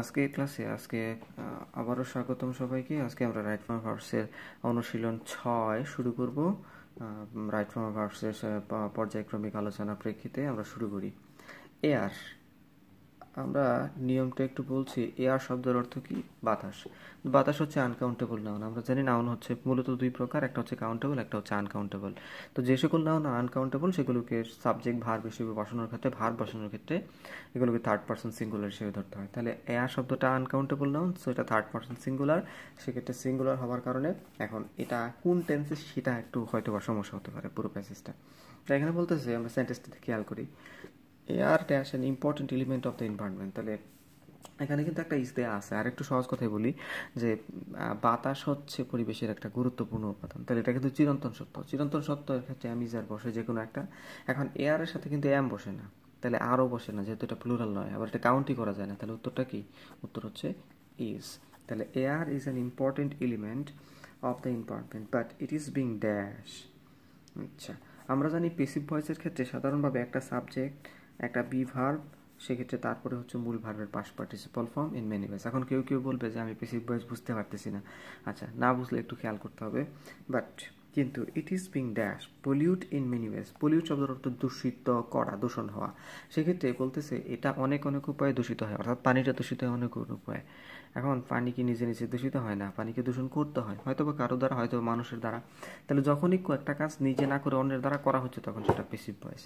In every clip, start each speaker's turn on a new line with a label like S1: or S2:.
S1: আজকে ক্লাসে আজকে আবারও স্বাগতম সবাইকে আজকে আমরা রাইট ফর্ম ভার্সের অনুশীলন ছয় শুরু করব রাইট ফর্ম ভার্সের পর্যায়ক্রমিক আলোচনা প্রেক্ষিতে আমরা শুরু করি এয়ার আমরা নিয়মটা একটু বলছি এয়ার শব্দের অর্থ কি বাতাস বাতাস হচ্ছে আনকাউন্টেবল নাউন আমরা জানি নাউন হচ্ছে মূলত দুই প্রকার একটা হচ্ছে কাউন্টেবল একটা হচ্ছে আনকাউন্টেবল তো যে সকল নাউন আনকাউন্টেবল সেগুলোকে সাবজেক্ট ভার হিসেবে বসানোর ক্ষেত্রে ভার বসানোর ক্ষেত্রে এগুলোকে থার্ড পার্সন সিঙ্গুলার হিসেবে ধরতে হয় তাহলে এয়ার শব্দটা আনকাউন্টেবল নাউন সো এটা থার্ড পার্সন সিঙ্গুলার সেক্ষেত্রে সিঙ্গুলার হওয়ার কারণে এখন এটা কোন টেন্সে সেটা একটু হয়তো বা সমস্যা হতে পারে পুরো প্যাসেজটা তো এখানে বলতেছে আমরা সেন্টেন্সটা খেয়াল করি air dash an important element of the environment তাহলে এখানে কিন্তু একটা ইস দেয়া আছে আর একটু সহজ কথাই বলি যে বাতাস হচ্ছে পরিবেশের একটা গুরুত্বপূর্ণ উপাদান তাহলে এটা কিন্তু চিরন্তন সত্য চিরন্তন সত্য এর ক্ষেত্রে অ্যাম বসে যে কোনো একটা এখন এয়ারের সাথে কিন্তু অ্যাম বসে না তাহলে আরও বসে না যেহেতু এটা প্লুরাল নয় আবার এটা কাউন্টই করা যায় না তাহলে উত্তরটা কি উত্তর হচ্ছে ইজ তাহলে air is an important element of the important but it is being dash আচ্ছা আমরা জানি পেসিভ ভয়েসের ক্ষেত্রে সাধারণভাবে একটা সাবজেক্ট একটা বি ভার্ব সেক্ষেত্রে তারপরে হচ্ছে মূল ভার্বের পাশ participle form in many ways এখন কেউ কেউ বলবে যে আমি পেসিভ ভয়েস বুঝতে পারতেছি না আচ্ছা না বুঝলে একটু খেয়াল করতে হবে বাট কিন্তু it is being dash pollute in many ways pollute শব্দের অর্থ দূষিত করা দূষণ হওয়া সেক্ষেত্রে বলতেছে এটা অনেক অনেক উপায়ে দূষিত হয় অর্থাৎ পানিটা দূষিত হয় অনেক অনেক উপায়ে এখন পানি কি নিজে নিজে দূষিত হয় না পানিকে দূষণ করতে হয় হয়তো বা কারো দ্বারা হয়তো মানুষের দ্বারা তাহলে যখনই একটা কাজ নিজে না করে অন্যের দ্বারা করা হচ্ছে তখন সেটা পেসিভ ভয়েস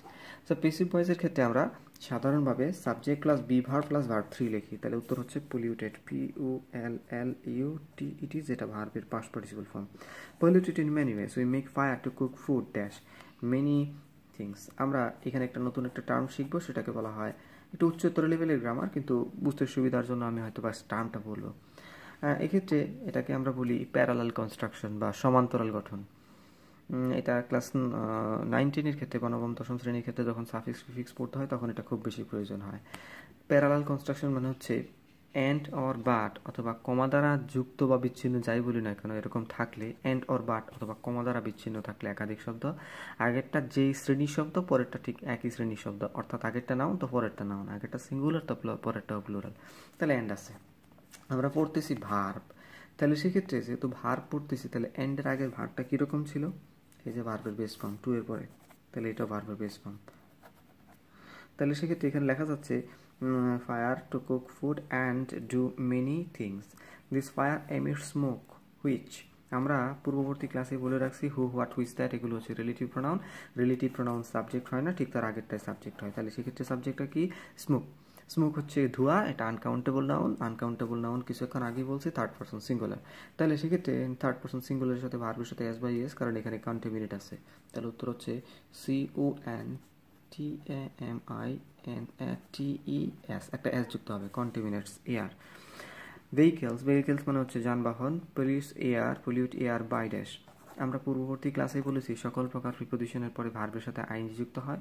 S1: তো পেসিভ ভয়েসের ক্ষেত্রে আমরা সাধারণভাবে subject plus be verb plus verb three লিখি তাহলে উত্তর হচ্ছে polluted P O L L U T E D যেটা ভার্বের past participle form polluted in many ways we make fire to cook food dash many things আমরা এখানে একটা নতুন একটা টার্ম শিখবো সেটাকে বলা হয় একটু উচ্চতর লেভেলের গ্রামার কিন্তু বুঝতে সুবিধার জন্য আমি হয়তো বা টার্মটা বলবো এক্ষেত্রে এটাকে আমরা বলি প্যারালাল কনস্ট্রাকশন বা সমান্তরাল গঠন এটা ক্লাস নাইনটিনের ক্ষেত্রে বা নবম দশম শ্রেণীর ক্ষেত্রে যখন সাফিক্স ফিফিক্স পড়তে হয় তখন এটা খুব বেশি প্রয়োজন হয় প্যারালাল কনস্ট্রাকশন মানে হচ্ছে অ্যান্ড অর বাট অথবা কমা দ্বারা যুক্ত বা বিচ্ছিন্ন যাই বলি না কেন এরকম থাকলে অ্যান্ড অর বাট অথবা কমা দ্বারা বিচ্ছিন্ন থাকলে একাধিক শব্দ আগেরটা যেই শ্রেণীর শব্দ পরেরটা ঠিক একই শ্রেণীর শব্দ অর্থাৎ আগেরটা নাও তো পরেরটা না আগেরটা সিঙ্গুলার তো পরেরটা প্লুরাল তাহলে অ্যান্ড আছে আমরা পড়তেছি ভার্ব তাহলে সেক্ষেত্রে যেহেতু ভার্ব পড়তেছি তাহলে অ্যান্ডের আগের ভার্বটা কীরকম ছিল এই যে ভার্বের বেস ফর্ম টু এর পরে তাহলে এটা ভার্বের বেস ফর্ম তাহলে সেক্ষেত্রে এখানে লেখা যাচ্ছে Mm, fire to cook food and do many things. This fire emits smoke which আমরা পূর্ববর্তী ক্লাসে বলে রাখছি হু হোয়াট হুইস দ্যাট এগুলো হচ্ছে relative pronoun relative pronoun subject হয় না ঠিক তার আগেরটাই সাবজেক্ট হয় তাহলে সেক্ষেত্রে সাবজেক্টটা কি স্মোক স্মোক হচ্ছে ধোয়া এটা আনকাউন্টেবল নাউন আনকাউন্টেবল নাউন কিছুক্ষণ আগেই বলছি থার্ড পার্সন সিঙ্গুলার তাহলে সেক্ষেত্রে থার্ড পার্সন সিঙ্গুলারের সাথে ভার্বের সাথে এস বাই এস কারণ এখানে কাউন্টেমিনেট আছে তাহলে উত্তর হচ্ছে C O N T M I N T E S একটা এস যুক্ত হবে কন্টিমিনেটস এয়ার ভেহিকেলস ভেহিকেলস মানে হচ্ছে যানবাহন pollutes air pollute air by dash আমরা পূর্ববর্তী ক্লাসে বলেছি সকল প্রকার প্রিপোজিশনের পরে ভার্বের সাথে আইন যুক্ত হয়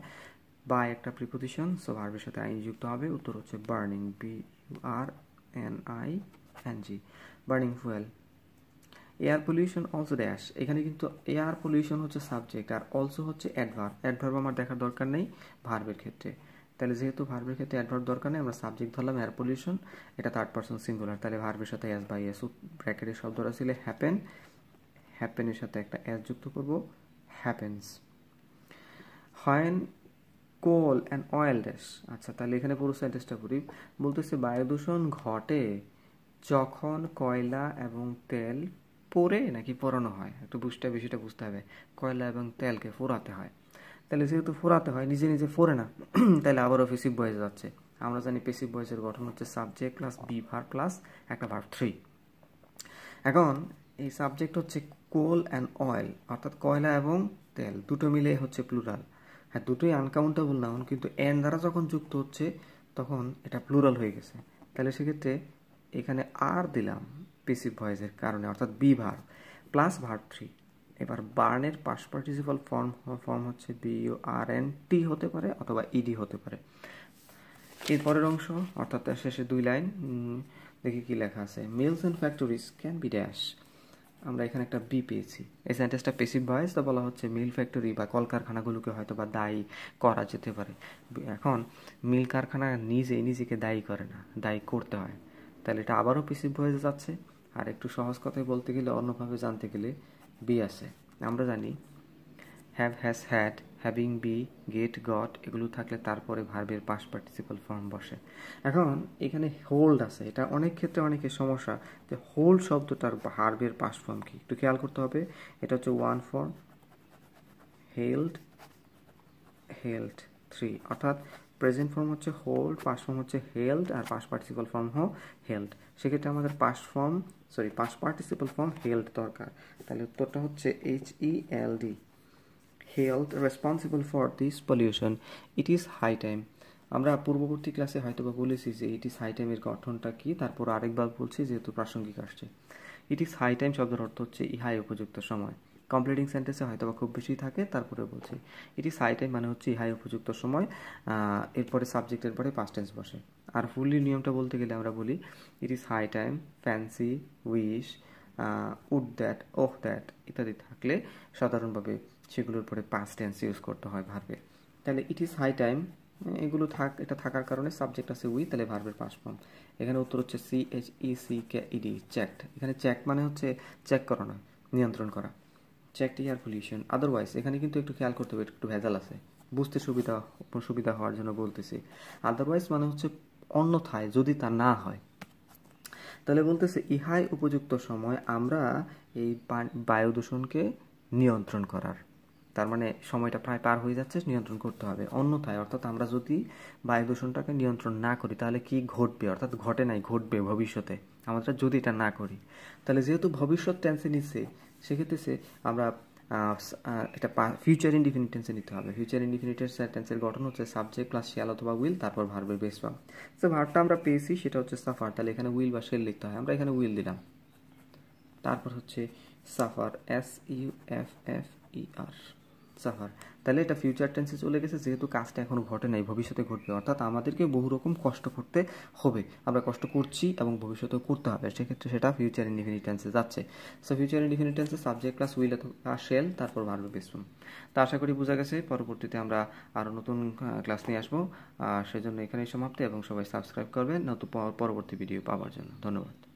S1: বা একটা প্রিপোজিশন সো ভার্বের সাথে আইন যুক্ত হবে উত্তর হচ্ছে burning B U R N I N G burning fuel air pollution also dash এখানে কিন্তু এয়ার পলিউশন হচ্ছে সাবজেক্ট আর অলসো হচ্ছে অ্যাডভার্ভ অ্যাডভার্ভ আমার দেখার দরকার নেই ভার্বের ক্ষেত্রে তাহলে যেহেতু ভার্বের ক্ষেত্রে অ্যাডভার্ভ দরকার নেই আমরা সাবজেক্ট ধরলাম এয়ার পলিউশন এটা থার্ড পার্সন সিঙ্গুলার তাহলে ভার্বের সাথে এস বাই এস ব্র্যাকেটের শব্দটা ছিল হ্যাপেন হ্যাপেনের সাথে একটা এস যুক্ত করব happens when coal and oil dash আচ্ছা তাহলে এখানে পুরো সেন্টেন্সটা করি বলতেছে বায়ু দূষণ ঘটে যখন কয়লা এবং তেল পরে নাকি পরানো হয় একটু বুঝটা বিষয়টা বুঝতে হবে কয়লা এবং তেলকে ফোরাতে হয় তাহলে যেহেতু ফোরাতে হয় নিজে নিজে ফোরে না তাহলে আবারও পেসিভ বয়েস যাচ্ছে আমরা জানি পেসিভ বয়েসের গঠন হচ্ছে subject plus be verb plus একটা ভার থ্রি এখন এই সাবজেক্ট হচ্ছে কোল অ্যান্ড অয়েল অর্থাৎ কয়লা এবং তেল দুটো মিলে হচ্ছে প্লুরাল হ্যাঁ দুটোই আনকাউন্টেবল নাউন কিন্তু এন দ্বারা যখন যুক্ত হচ্ছে তখন এটা প্লুরাল হয়ে গেছে তাহলে সেক্ষেত্রে এখানে আর দিলাম পেসিভ ভয়েসের কারণে অর্থাৎ B verb plus verb three এবার বার্নের পাস পার্টিসিপাল ফর্ম ফর্ম হচ্ছে বিইউ আর এন টি হতে পারে অথবা ইডি e হতে পারে এরপরের অংশ অর্থাৎ শেষে দুই লাইন দেখি কি লেখা আছে mills and factories can be dash আমরা এখানে একটা বি পেয়েছি এই সেন্টেন্সটা পেসিভ ভয়েস তো বলা হচ্ছে মিল ফ্যাক্টরি বা কলকারখানাগুলোকে হয়তো বা দায়ী করা যেতে পারে এখন মিল কারখানা নিজে নিজেকে দায়ী করে না দায়ী করতে হয় তাহলে এটা আবারও পেসিভ ভয়েস যাচ্ছে আর একটু সহজ কথায় বলতে গেলে অন্যভাবে জানতে গেলে বি আছে আমরা জানি have has had having be get got এগুলো থাকলে তারপরে ভার্বের পাস পার্টিসিপাল ফর্ম বসে এখন এখানে হোল্ড আছে এটা অনেক ক্ষেত্রে অনেকের সমস্যা যে হোল্ড শব্দটার ভার্বের পাস ফর্ম কি একটু খেয়াল করতে হবে এটা হচ্ছে one form held held three অর্থাৎ প্রেজেন্ট ফর্ম হচ্ছে হোল্ড পাস ফর্ম হচ্ছে হেল্ড আর পাস পার্টিসিপাল ফর্ম হো হেল্ড সেক্ষেত্রে আমাদের past form sorry past participle form held দরকার তাহলে উত্তরটা হচ্ছে H E L D held responsible for this pollution it is high time আমরা পূর্ববর্তী ক্লাসে হয়তো বা বলেছি যে ইট ইস হাই টাইমের গঠনটা কি তারপর আরেকবার বলছি যেহেতু প্রাসঙ্গিক আসছে ইট ইজ হাই টাইম শব্দের অর্থ হচ্ছে ইহাই উপযুক্ত সময় কমপ্লিটিং সেন্টেন্সে হয়তো বা খুব বেশি থাকে তারপরে বলছি এটি সাইটাই মানে হচ্ছে ইহাই উপযুক্ত সময় এরপরে সাবজেক্টের পরে পাস্ট টেন্স বসে আর ফুললি নিয়মটা বলতে গেলে আমরা বলি it is high time fancy wish would that oh that ইত্যাদি থাকলে সাধারণভাবে সেগুলোর পরে পাস্ট টেন্স ইউজ করতে হয় ভার্বে তাহলে ইট ইস হাই টাইম এগুলো থাক এটা থাকার কারণে সাবজেক্ট আছে উই তাহলে ভার্বের পাস ফর্ম এখানে উত্তর হচ্ছে C H E C K E D check এখানে চ্যাক মানে হচ্ছে চেক করা নয় নিয়ন্ত্রণ করা চেকটি এয়ার পলিউশন আদারওয়াইজ এখানে কিন্তু একটু খেয়াল করতে হবে একটু ভেজাল আছে বুঝতে সুবিধা সুবিধা হওয়ার জন্য বলতেছি আদারওয়াইজ মানে হচ্ছে অন্যথায় যদি তা না হয় তাহলে বলতেছে ইহাই উপযুক্ত সময় আমরা এই বায়ু দূষণকে নিয়ন্ত্রণ করার তার মানে সময়টা প্রায় পার হয়ে যাচ্ছে নিয়ন্ত্রণ করতে হবে অন্যথায় অর্থাৎ আমরা যদি বায়ু দূষণটাকে নিয়ন্ত্রণ না করি তাহলে কি ঘটবে অর্থাৎ ঘটে নাই ঘটবে ভবিষ্যতে আমরা যদি এটা না করি তাহলে যেহেতু ভবিষ্যৎ টেন্সে নিচ্ছে সেক্ষেত্রে সে আমরা এটা ফিউচার ইন্ডিফিনিট টেন্সে নিতে হবে ফিউচার ইন্ডিফিনিট টেন্সের গঠন হচ্ছে সাবজেক্ট প্লাস শেল অথবা উইল তারপর ভার্বের বেস ফর্ম তো ভার্বটা আমরা পেয়েছি সেটা হচ্ছে সাফার তাহলে এখানে উইল বা শেল লিখতে হয় আমরা এখানে উইল দিলাম তারপর হচ্ছে suffer S U F F E R suffer তাহলে এটা ফিউচার টেন্সে চলে গেছে যেহেতু কাজটা এখনও ঘটে নাই ভবিষ্যতে ঘটবে অর্থাৎ আমাদেরকে বহু রকম কষ্ট করতে হবে আমরা কষ্ট করছি এবং ভবিষ্যতেও করতে হবে সেক্ষেত্রে সেটা ফিউচার ইনডিফিনিট টেন্সে যাচ্ছে সো ফিউচার ইনডিফিনিট টেন্সে সাবজেক্ট ক্লাস উইল আর শেল তারপর ভার্ব বিশ্রম তা আশা করি বোঝা গেছে পরবর্তীতে আমরা আরও নতুন ক্লাস নিয়ে আসবো আর সেজন্য এখানেই সমাপ্তি এবং সবাই সাবস্ক্রাইব করবেন নতুন পরবর্তী ভিডিও পাওয়ার জন্য ধন্যবাদ